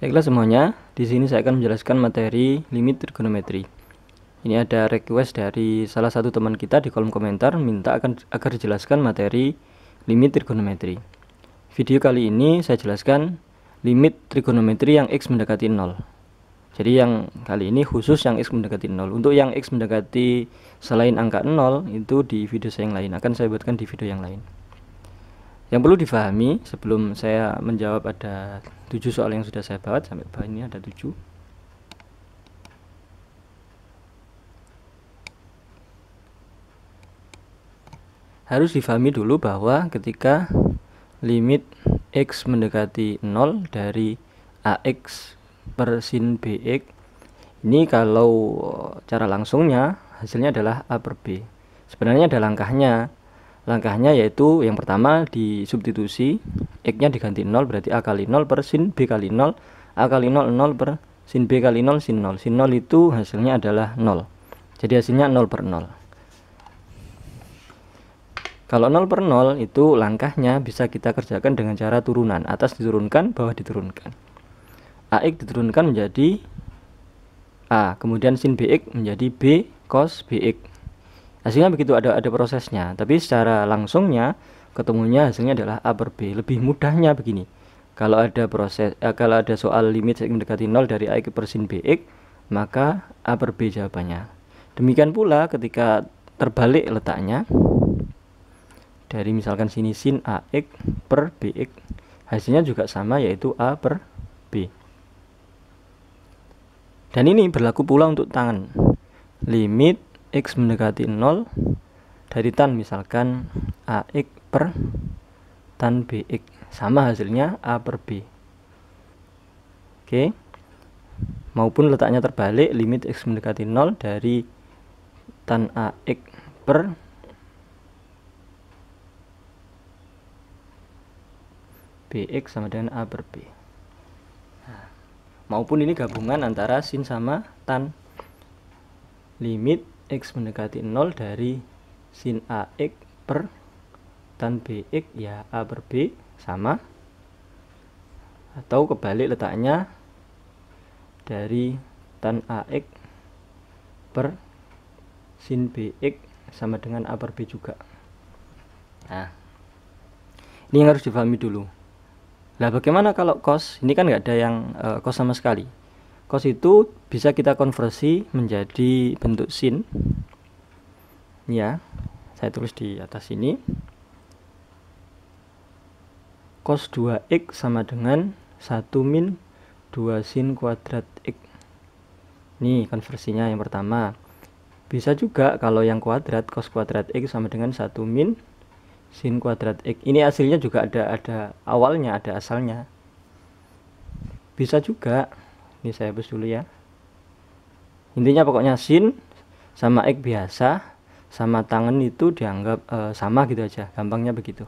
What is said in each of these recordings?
Baiklah semuanya, di sini saya akan menjelaskan materi limit trigonometri. Ini ada request dari salah satu teman kita di kolom komentar minta akan agar dijelaskan materi limit trigonometri. Video kali ini saya jelaskan limit trigonometri yang x mendekati 0. Jadi yang kali ini khusus yang x mendekati 0. Untuk yang x mendekati selain angka 0 itu di video saya yang lain akan saya buatkan di video yang lain. Yang perlu difahami sebelum saya menjawab ada tujuh soal yang sudah saya bawa sampai bawah ini ada tujuh. Harus difahami dulu bahwa ketika limit x mendekati 0 dari ax per sin bx ini kalau cara langsungnya hasilnya adalah a per b. Sebenarnya ada langkahnya Langkahnya yaitu yang pertama disubstitusi X-nya diganti 0 berarti A kali 0 per sin B kali 0 A kali 0 0 per sin B kali 0 sin 0 sin 0 itu hasilnya adalah 0 jadi hasilnya 0 per 0 kalau 0 per 0 itu langkahnya bisa kita kerjakan dengan cara turunan. Atas diturunkan, bawah diturunkan. a x diturunkan menjadi A, kemudian sin BX menjadi B cos BX hasilnya nah, begitu ada ada prosesnya tapi secara langsungnya ketemunya hasilnya adalah A per B lebih mudahnya begini kalau ada proses eh, kalau ada soal limit mendekati 0 dari A ke b BX maka A per B jawabannya demikian pula ketika terbalik letaknya dari misalkan sini sin AX per BX hasilnya juga sama yaitu A per B dan ini berlaku pula untuk tangan limit x mendekati 0 dari tan misalkan ax per tan bx sama hasilnya a per b oke maupun letaknya terbalik limit x mendekati 0 dari tan ax per bx sama dengan a per b nah, maupun ini gabungan antara sin sama tan limit x mendekati 0 dari sin ax per tan bx ya a per b sama atau kebalik letaknya dari tan ax per sin bx sama dengan a per b juga nah ini yang harus difahami dulu lah bagaimana kalau cos ini kan nggak ada yang uh, cos sama sekali cos itu bisa kita konversi menjadi bentuk sin ya saya tulis di atas ini cos 2x sama dengan 1 min 2 sin kuadrat x ini konversinya yang pertama bisa juga kalau yang kuadrat cos kuadrat x sama dengan 1 min sin kuadrat x ini hasilnya juga ada ada awalnya ada asalnya bisa juga ini saya hapus dulu ya intinya pokoknya sin sama x biasa sama tangan itu dianggap e, sama gitu aja gampangnya begitu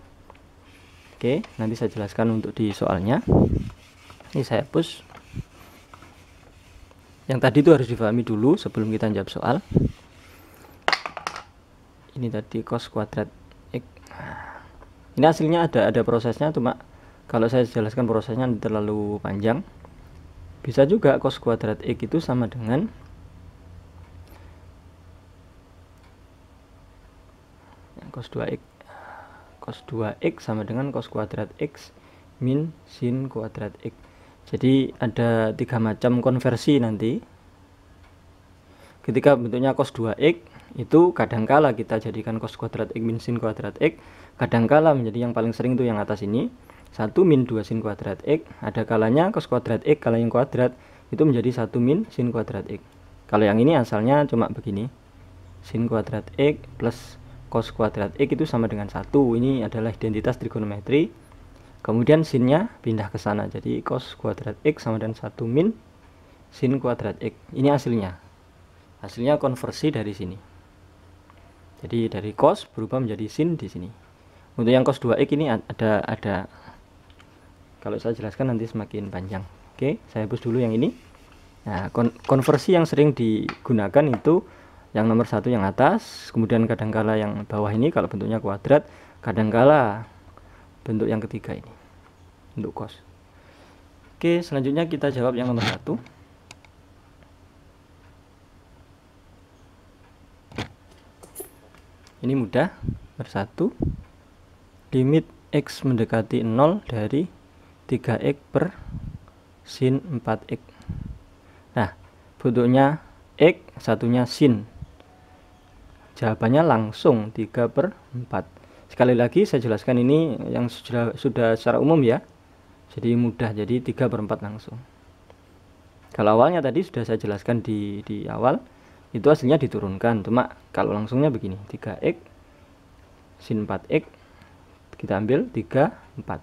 oke nanti saya jelaskan untuk di soalnya ini saya hapus yang tadi itu harus difahami dulu sebelum kita jawab soal ini tadi cos kuadrat x ini hasilnya ada ada prosesnya cuma kalau saya jelaskan prosesnya terlalu panjang bisa juga cos kuadrat x itu sama dengan cos 2x cos 2x sama dengan cos kuadrat x min sin kuadrat x jadi ada tiga macam konversi nanti ketika bentuknya cos 2x itu kadangkala kita jadikan cos kuadrat x min sin kuadrat x kadangkala menjadi yang paling sering itu yang atas ini 1 min 2 sin kuadrat X ada kalanya cos kuadrat X kalau yang kuadrat itu menjadi 1 min sin kuadrat X kalau yang ini asalnya cuma begini sin kuadrat X plus cos kuadrat X itu sama dengan 1 ini adalah identitas trigonometri kemudian sinnya pindah ke sana jadi cos kuadrat X sama dengan 1 min sin kuadrat X ini hasilnya hasilnya konversi dari sini jadi dari cos berubah menjadi sin di sini untuk yang cos 2x ini ada ada kalau saya jelaskan nanti semakin panjang. Oke, saya hapus dulu yang ini. Nah, kon konversi yang sering digunakan itu yang nomor satu yang atas, kemudian kadangkala yang bawah ini kalau bentuknya kuadrat, kadangkala bentuk yang ketiga ini untuk kos. Oke, selanjutnya kita jawab yang nomor satu. Ini mudah. Nomor limit x mendekati 0 dari 3x per sin 4x nah bentuknya x satunya sin jawabannya langsung 3 per 4 sekali lagi saya jelaskan ini yang sudah, sudah secara umum ya jadi mudah jadi 3 per 4 langsung kalau awalnya tadi sudah saya jelaskan di, di awal itu hasilnya diturunkan cuma kalau langsungnya begini 3x sin 4x kita ambil 3 4 oke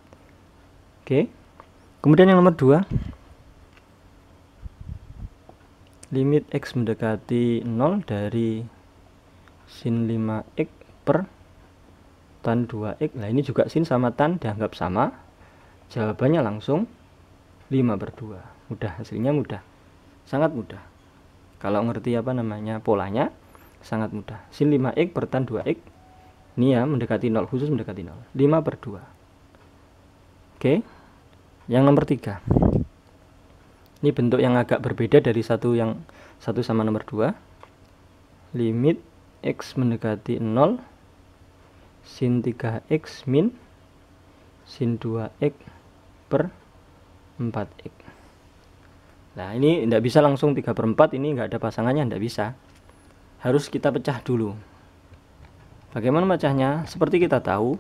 okay kemudian yang nomor dua limit x mendekati 0 dari sin 5x per tan 2x nah ini juga sin sama tan dianggap sama jawabannya langsung 5 per 2 mudah hasilnya mudah sangat mudah kalau ngerti apa namanya polanya sangat mudah sin 5x per tan 2x ini ya mendekati 0 khusus mendekati 0 5 per 2 oke okay. Yang nomor tiga, ini bentuk yang agak berbeda dari satu yang satu sama nomor dua. Limit x mendekati 0 sin 3x min sin 2x per 4x nah ini tidak bisa langsung 3 per 4 ini nggak ada pasangannya tidak bisa harus kita pecah dulu bagaimana pecahnya seperti kita tahu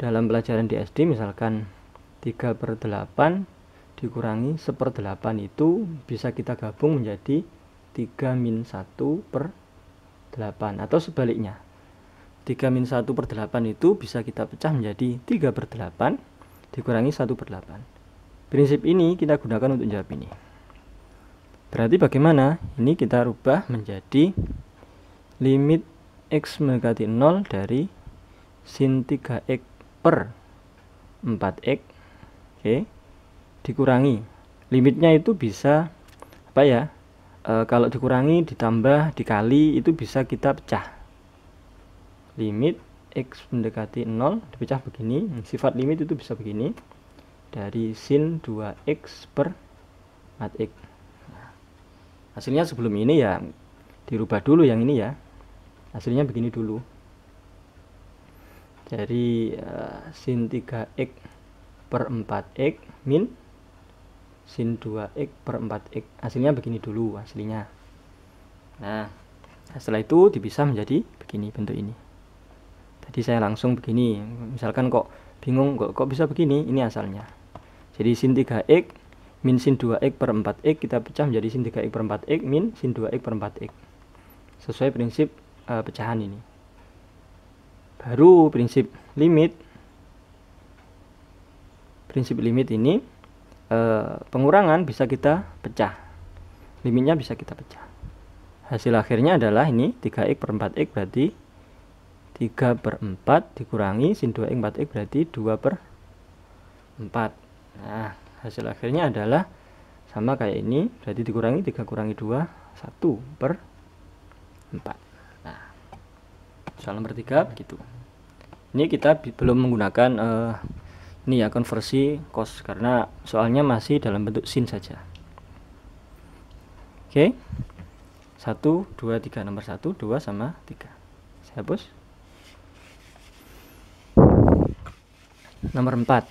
dalam pelajaran di SD misalkan 3 per 8 dikurangi 1 per 8 itu bisa kita gabung menjadi 3 min 1 per 8 atau sebaliknya 3 min 1 per 8 itu bisa kita pecah menjadi 3 per 8 dikurangi 1 per 8 prinsip ini kita gunakan untuk jawab ini berarti bagaimana ini kita rubah menjadi limit x mendekati 0 dari sin 3x per 4x okay, dikurangi limitnya itu bisa apa ya e, kalau dikurangi ditambah dikali itu bisa kita pecah limit x mendekati 0 dipecah begini sifat limit itu bisa begini dari sin 2x per mat x hasilnya sebelum ini ya dirubah dulu yang ini ya hasilnya begini dulu dari uh, sin 3x per 4x min sin 2x per 4x hasilnya begini dulu aslinya nah setelah itu dipisah menjadi begini bentuk ini tadi saya langsung begini misalkan kok bingung kok, kok bisa begini ini asalnya jadi sin 3x min sin 2x per 4x kita pecah menjadi sin 3x per 4x min sin 2x per 4x sesuai prinsip uh, pecahan ini baru prinsip limit prinsip limit ini e, pengurangan bisa kita pecah limitnya bisa kita pecah hasil akhirnya adalah ini 3x per 4x berarti 3 per 4 dikurangi sin 2x 4x berarti 2 per 4 nah hasil akhirnya adalah sama kayak ini berarti dikurangi 3 kurangi 2 1 per 4 nah soal nomor 3 begitu ini kita belum menggunakan uh, ini ya konversi cos karena soalnya masih dalam bentuk sin saja oke okay. 1 2 3 nomor 1 2 sama 3 saya hapus nomor 4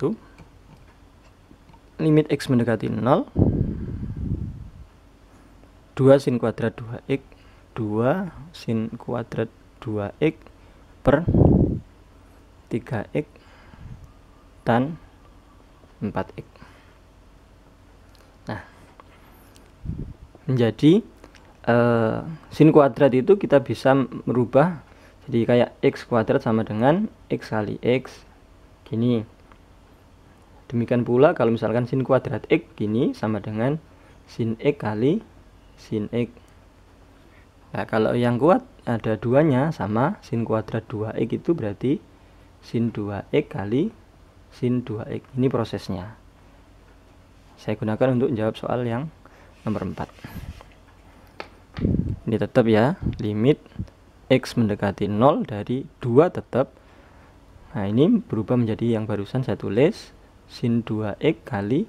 tuh limit x mendekati 0 2 sin kuadrat 2x 2 sin kuadrat 2x per 3x tan 4x nah menjadi eh, sin kuadrat itu kita bisa merubah jadi kayak x kuadrat sama dengan x kali x gini demikian pula kalau misalkan sin kuadrat x gini sama dengan sin x kali sin x nah, kalau yang kuat ada duanya sama sin kuadrat 2x itu berarti sin 2x kali sin 2x ini prosesnya saya gunakan untuk menjawab soal yang nomor 4 ini tetap ya limit x mendekati 0 dari 2 tetap nah ini berubah menjadi yang barusan saya tulis sin 2x kali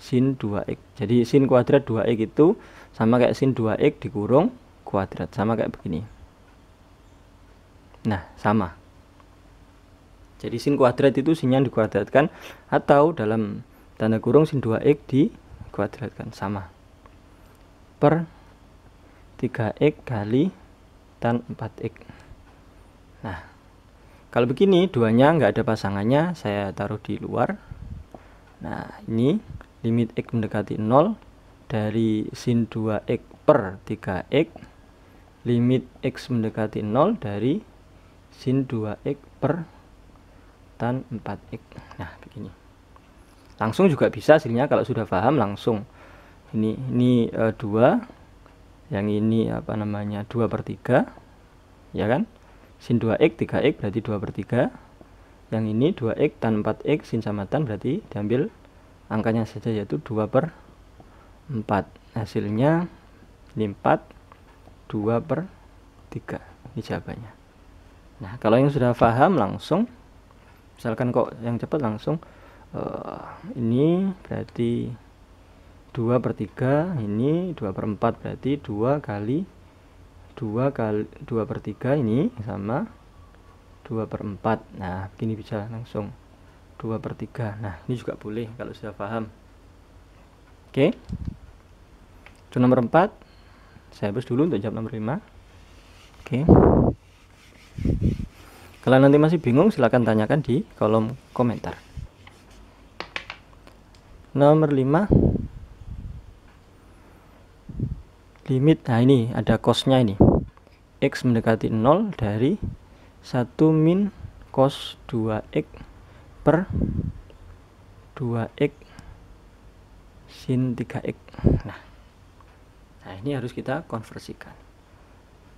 sin 2x jadi sin kuadrat 2x itu sama kayak sin 2x dikurung kuadrat sama kayak begini nah sama jadi sin kuadrat itu yang dikuadratkan atau dalam tanda kurung sin 2x dikuadratkan sama per 3x kali tan 4x nah kalau begini duanya nggak ada pasangannya saya taruh di luar nah ini limit x mendekati 0 dari sin 2x per 3x limit x mendekati 0 dari sin 2x per tan 4x nah begini langsung juga bisa hasilnya kalau sudah paham langsung ini ini e, 2 yang ini apa namanya 2 per 3 ya kan sin 2x 3x berarti 2 per 3 yang ini 2x tan 4x sin sama tan berarti diambil angkanya saja yaitu 2 per 4 hasilnya 4 2 per 3 ini jawabannya nah kalau yang sudah paham langsung misalkan kok yang cepat langsung uh, ini berarti 2 per 3 ini 2 per 4 berarti 2 kali 2 kali 2 per 3 ini sama 2 per 4 nah begini bisa langsung 2 per 3 nah ini juga boleh kalau sudah paham oke okay. itu nomor 4 saya hapus dulu untuk jawab nomor 5 oke okay. kalau nanti masih bingung silahkan tanyakan di kolom komentar nomor 5 limit nah ini ada kosnya ini x mendekati 0 dari 1 min cos 2x per 2x sin 3x nah, nah ini harus kita konversikan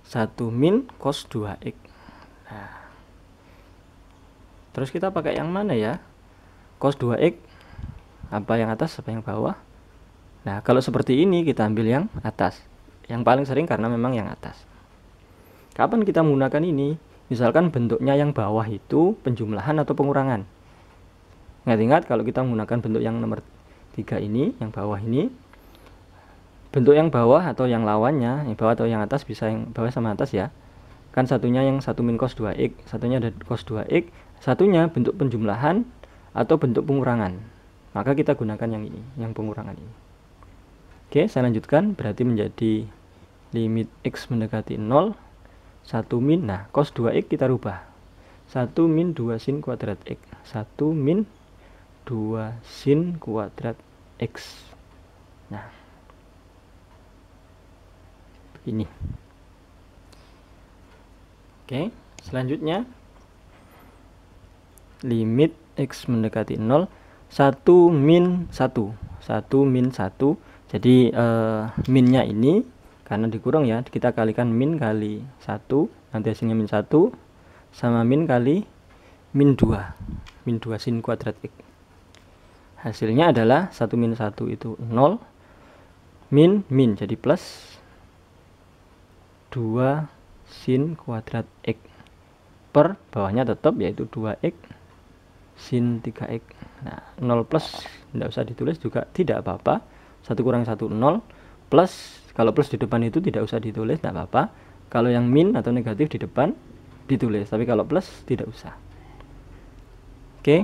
1 min cos 2x nah, terus kita pakai yang mana ya cos 2x apa yang atas apa yang bawah nah kalau seperti ini kita ambil yang atas yang paling sering karena memang yang atas kapan kita menggunakan ini misalkan bentuknya yang bawah itu penjumlahan atau pengurangan Ingat-ingat kalau kita menggunakan bentuk yang nomor 3 ini, yang bawah ini, bentuk yang bawah atau yang lawannya, yang bawah atau yang atas bisa yang bawah sama atas ya. Kan satunya yang 1 min cos 2x, satunya ada cos 2x, satunya bentuk penjumlahan atau bentuk pengurangan. Maka kita gunakan yang ini, yang pengurangan ini. Oke, saya lanjutkan, berarti menjadi limit x mendekati 0, 1 min, nah cos 2x kita rubah. 1 min 2 sin kuadrat x, 1 min 2 sin kuadrat X nah begini oke selanjutnya limit X mendekati 0 1 min 1 1 min 1 jadi eh, minnya ini karena dikurang ya kita kalikan min kali 1 nanti hasilnya min 1 sama min kali min 2 min 2 sin kuadrat X hasilnya adalah 1 minus 1 itu 0 min min jadi plus 2 sin kuadrat x per bawahnya tetap yaitu 2x sin 3x nah 0 plus tidak usah ditulis juga tidak apa-apa 1 kurang 1 0 plus kalau plus di depan itu tidak usah ditulis tidak apa-apa kalau yang min atau negatif di depan ditulis tapi kalau plus tidak usah oke okay.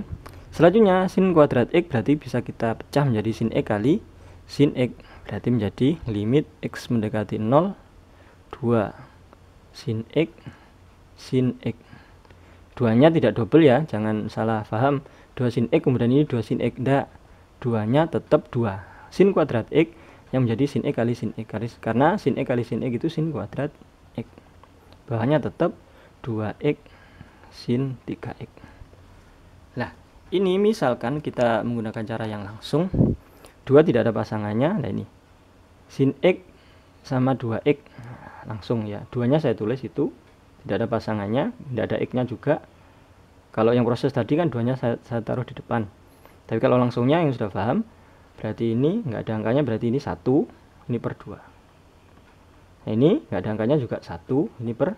Selanjutnya, sin kuadrat x berarti bisa kita pecah menjadi sin x kali sin x. Berarti menjadi limit x mendekati 0, 2. Sin x, sin x. Duanya tidak double ya, jangan salah paham. 2 sin x kemudian ini 2 sin x. Tidak, duanya tetap 2. Sin kuadrat x yang menjadi sin x kali sin x. Kali, karena sin x kali sin x itu sin kuadrat x. Bahannya tetap 2x sin 3x ini misalkan kita menggunakan cara yang langsung dua tidak ada pasangannya nah ini sin x sama 2x nah, langsung ya duanya saya tulis itu tidak ada pasangannya tidak ada x-nya juga kalau yang proses tadi kan duanya saya, saya taruh di depan tapi kalau langsungnya yang sudah paham berarti ini nggak ada angkanya berarti ini satu ini per dua nah, ini nggak ada angkanya juga satu ini per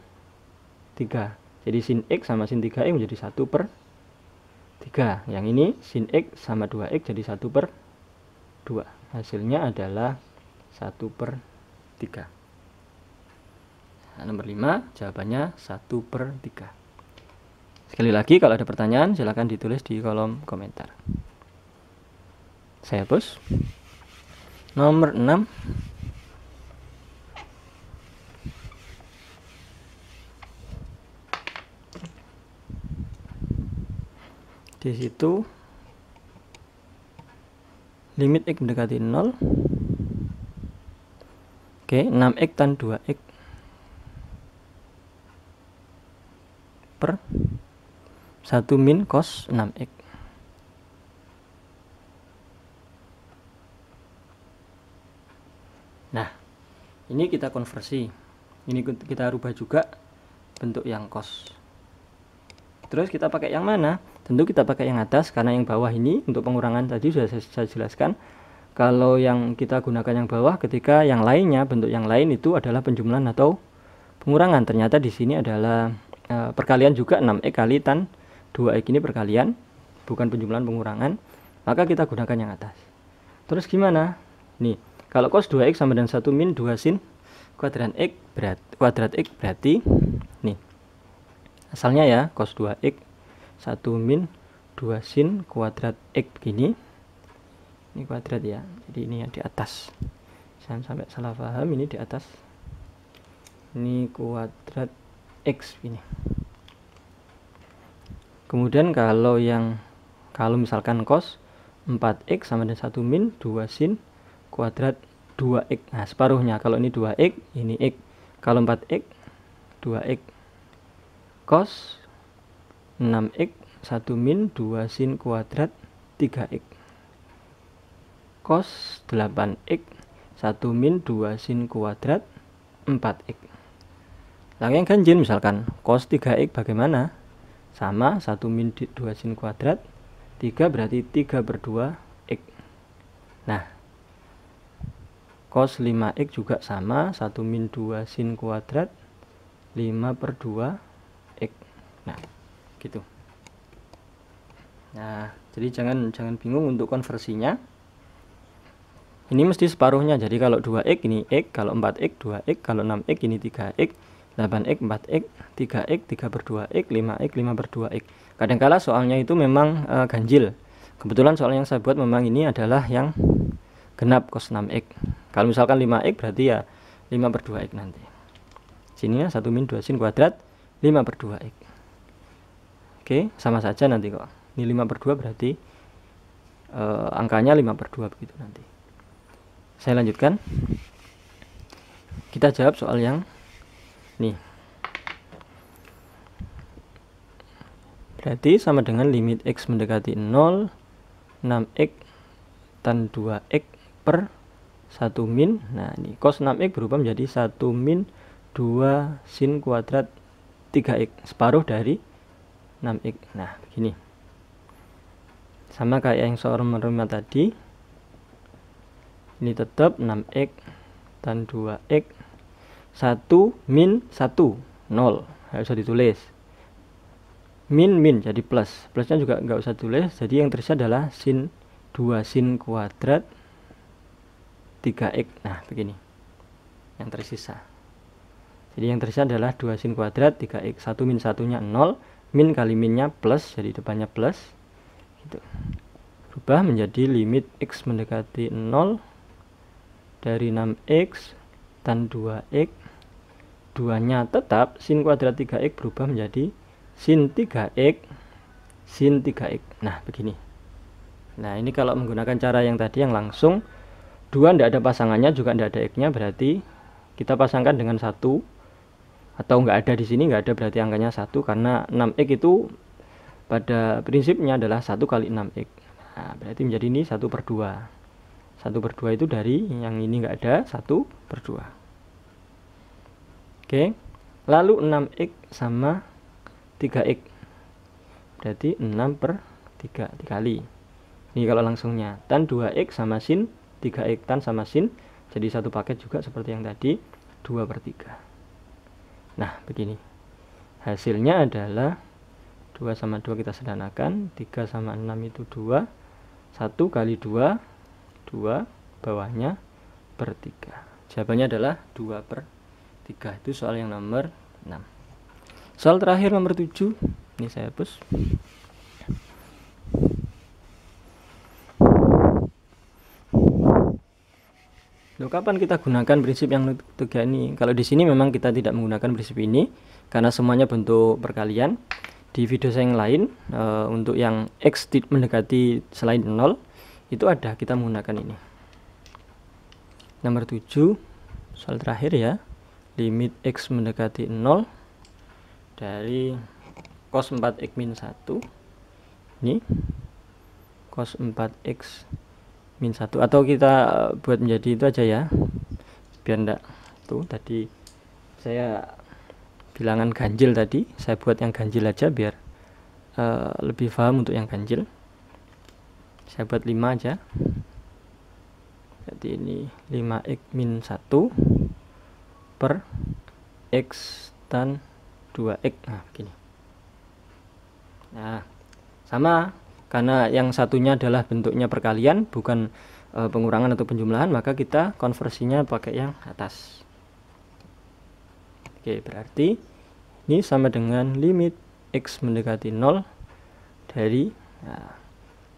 tiga jadi sin x sama sin 3x menjadi satu per 3. Yang ini sin X sama 2X jadi 1 per 2. Hasilnya adalah 1 per 3. Nah, nomor 5 jawabannya 1 per 3. Sekali lagi kalau ada pertanyaan silahkan ditulis di kolom komentar. Saya hapus. Nomor 6 di situ limit x mendekati 0 oke 6x tan 2x per 1 min cos 6x nah ini kita konversi ini kita rubah juga bentuk yang cos Terus kita pakai yang mana? Tentu kita pakai yang atas karena yang bawah ini untuk pengurangan tadi sudah saya, saya jelaskan. Kalau yang kita gunakan yang bawah ketika yang lainnya bentuk yang lain itu adalah penjumlahan atau pengurangan. Ternyata di sini adalah e, perkalian juga 6 x kali tan 2 x ini perkalian bukan penjumlahan pengurangan. Maka kita gunakan yang atas. Terus gimana? Nih, kalau cos 2x sama dengan 1 min 2 sin kuadrat x berat kuadrat x berarti nih asalnya ya cos 2x 1 min 2 sin kuadrat x begini ini kuadrat ya jadi ini yang di atas jangan sampai salah paham ini di atas ini kuadrat x ini kemudian kalau yang kalau misalkan cos 4x sama dengan 1 min 2 sin kuadrat 2x nah separuhnya kalau ini 2x ini x kalau 4x 2x cos 6x 1 min 2 sin kuadrat 3x cos 8x 1 min 2 sin kuadrat 4x lalu yang ganjil misalkan cos 3x bagaimana? Sama 1 min 2 sin kuadrat 3 berarti 3 per 2 x Nah cos 5x juga sama 1 min 2 sin kuadrat 5 per 2 nah gitu nah jadi jangan jangan bingung untuk konversinya ini mesti separuhnya jadi kalau 2x ini x kalau 4x 2x kalau 6x ini 3x 8x 4x 3x 3 per 2x 5x 5 per 2x kadangkala soalnya itu memang e, ganjil kebetulan soal yang saya buat memang ini adalah yang genap cos 6x kalau misalkan 5x berarti ya 5 per 2x nanti sininya 1 min 2 sin kuadrat 5 per 2x Oke, sama saja nanti kok. Ini 5 per 2 berarti e, angkanya 5 per 2 begitu nanti. Saya lanjutkan. Kita jawab soal yang nih. Berarti sama dengan limit X mendekati 0, 6X tan 2X per 1 min. Nah, ini cos 6X berubah menjadi 1 min 2 sin kuadrat 3X. Separuh dari 6x nah begini sama kayak yang soal menerima tadi ini tetap 6x dan 2x 1 min 1 0 usah ditulis min min jadi plus plusnya juga nggak usah ditulis jadi yang terisi adalah sin 2 sin kuadrat 3x nah begini yang tersisa jadi yang tersisa adalah 2 sin kuadrat 3x 1 min 1 nya 0 min kali minnya plus jadi depannya plus gitu. berubah menjadi limit x mendekati 0 dari 6x dan 2x 2 nya tetap sin kuadrat 3x berubah menjadi sin 3x sin 3x nah begini nah ini kalau menggunakan cara yang tadi yang langsung 2 tidak ada pasangannya juga tidak ada x nya berarti kita pasangkan dengan satu atau nggak ada di sini nggak ada berarti angkanya satu karena 6x itu pada prinsipnya adalah satu kali 6x nah, berarti menjadi ini satu per dua satu per dua itu dari yang ini nggak ada satu per dua oke lalu 6x sama 3x berarti 6 per 3 dikali ini kalau langsungnya tan 2x sama sin 3x tan sama sin jadi satu paket juga seperti yang tadi 2 per 3 nah begini hasilnya adalah 2 sama 2 kita sederhanakan 3 sama 6 itu 2 1 kali 2 2 bawahnya per 3 jawabannya adalah 2 per 3 itu soal yang nomor 6 soal terakhir nomor 7 ini saya hapus Loh, kapan kita gunakan prinsip yang tiga ini? Kalau di sini memang kita tidak menggunakan prinsip ini karena semuanya bentuk perkalian. Di video saya yang lain e, untuk yang x mendekati selain 0 itu ada kita menggunakan ini. Nomor 7 soal terakhir ya. Limit x mendekati 0 dari cos 4x-1 ini cos 4x min satu atau kita eh, buat menjadi itu aja ya biar enggak tuh tadi saya bilangan ganjil tadi saya buat yang ganjil aja biar uh, lebih paham untuk yang ganjil saya buat 5 aja jadi ini 5x min 1 per x tan 2x nah begini nah sama karena yang satunya adalah bentuknya perkalian bukan e, pengurangan atau penjumlahan maka kita konversinya pakai yang atas oke berarti ini sama dengan limit x mendekati 0 dari nah,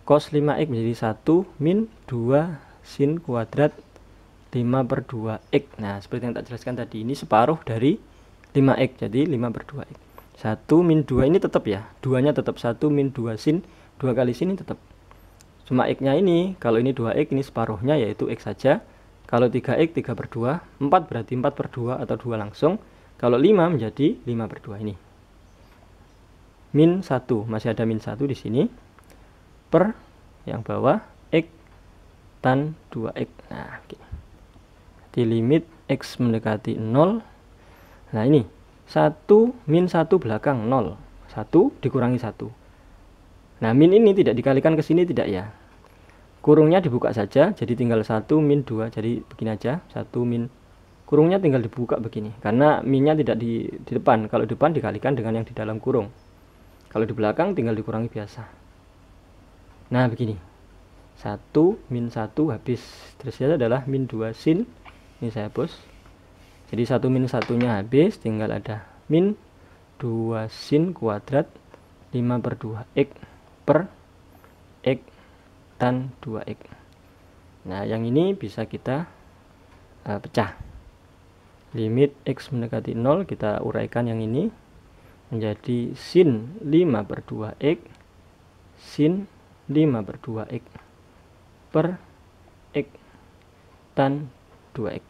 cos 5x menjadi 1 min 2 sin kuadrat 5 per 2x nah seperti yang tak jelaskan tadi ini separuh dari 5x jadi 5 per 2x 1 min 2 ini tetap ya 2 nya tetap 1 min 2 sin dua kali sini tetap cuma x-nya ini kalau ini 2x ini separuhnya yaitu x saja kalau 3x 3 per 2 4 berarti 4 per 2 atau 2 langsung kalau 5 menjadi 5 per 2 ini min 1 masih ada min 1 di sini per yang bawah x tan 2x nah oke. di limit x mendekati 0 nah ini 1 min 1 belakang 0 1 dikurangi 1 Nah, min ini tidak dikalikan ke sini tidak ya? Kurungnya dibuka saja, jadi tinggal 1 min 2. Jadi begini aja, 1 min kurungnya tinggal dibuka begini karena minnya tidak di, di depan. Kalau depan dikalikan dengan yang di dalam kurung. Kalau di belakang tinggal dikurangi biasa. Nah, begini. 1 min 1 habis. Terusnya adalah min 2 sin. Ini saya hapus. Jadi 1 min 1 nya habis, tinggal ada min 2 sin kuadrat 5 per 2 x per X dan 2X nah yang ini bisa kita uh, pecah limit X mendekati 0 kita uraikan yang ini menjadi sin 5 per 2X sin 5 per 2X per X tan 2X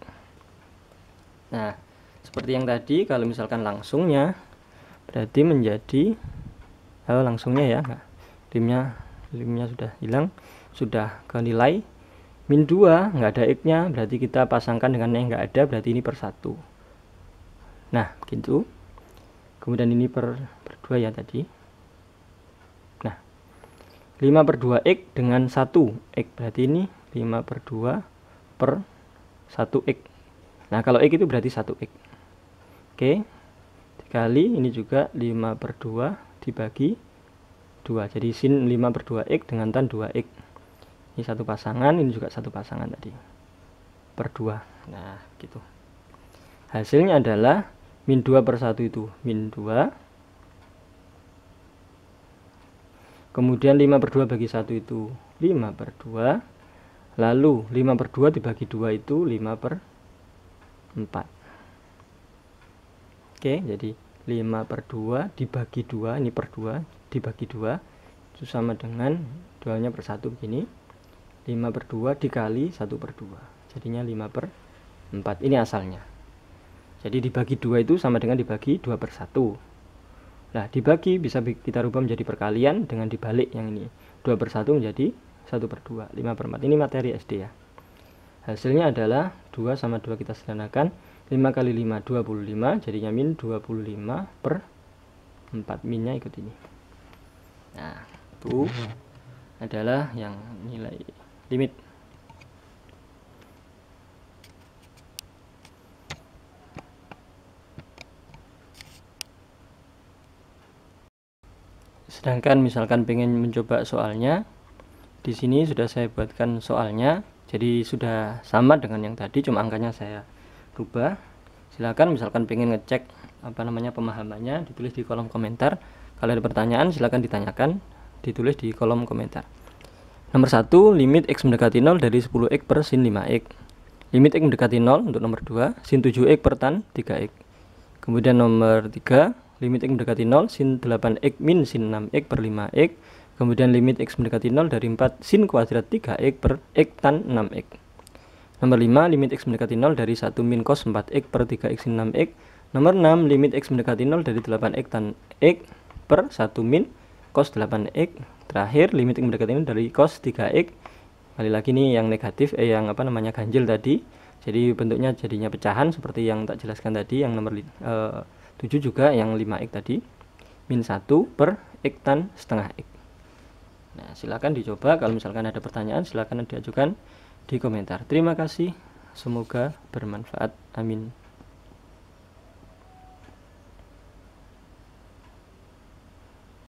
nah seperti yang tadi kalau misalkan langsungnya berarti menjadi kalau langsungnya ya limnya limnya sudah hilang sudah ke nilai min 2 nggak ada x nya berarti kita pasangkan dengan yang nggak ada berarti ini per 1 nah gitu kemudian ini per, per 2 ya tadi nah 5 per 2 x dengan 1 x berarti ini 5 per 2 per 1 x nah kalau x itu berarti 1 x oke dikali ini juga 5 per 2 dibagi 2 jadi sin 5 per 2x dengan tan 2x ini satu pasangan ini juga satu pasangan tadi per 2 nah gitu hasilnya adalah min 2 per 1 itu min 2 kemudian 5 per 2 bagi 1 itu 5 per 2 lalu 5 per 2 dibagi 2 itu 5 per 4 oke jadi 5 per 2 dibagi 2 ini per 2 dibagi dua itu sama dengan dualnya per satu begini 5 per 2 dikali 1 per 2 jadinya 5 per 4 ini asalnya jadi dibagi dua itu sama dengan dibagi 2 per 1 nah dibagi bisa kita rubah menjadi perkalian dengan dibalik yang ini 2 per 1 menjadi 1 per 2 5 per 4 ini materi SD ya hasilnya adalah 2 sama 2 kita sederhanakan 5 kali 5 25 jadinya min 25 per 4 minnya ikut ini Nah, itu adalah yang nilai limit. Sedangkan misalkan pengen mencoba soalnya, di sini sudah saya buatkan soalnya, jadi sudah sama dengan yang tadi, cuma angkanya saya rubah. Silakan misalkan pengen ngecek apa namanya pemahamannya, ditulis di kolom komentar. Kalau ada pertanyaan silahkan ditanyakan, ditulis di kolom komentar. Nomor 1 limit X mendekati 0 dari 10X per sin 5X. Limit X mendekati 0 untuk nomor 2, sin 7X per tan 3X. Kemudian nomor 3, limit X mendekati 0, sin 8X min sin 6X per 5X. Kemudian limit X mendekati 0 dari 4 sin kuadrat 3X per X tan 6X. Nomor 5, limit X mendekati 0 dari 1 min cos 4X per 3X sin 6X. Nomor 6, limit X mendekati 0 dari 8X tan X per 1 min cos 8x terakhir limit yang mendekati ini dari cos 3x kali lagi nih yang negatif eh yang apa namanya ganjil tadi jadi bentuknya jadinya pecahan seperti yang tak jelaskan tadi yang nomor eh, 7 juga yang 5x tadi min 1 per x tan setengah x nah silahkan dicoba kalau misalkan ada pertanyaan silahkan diajukan di komentar terima kasih semoga bermanfaat amin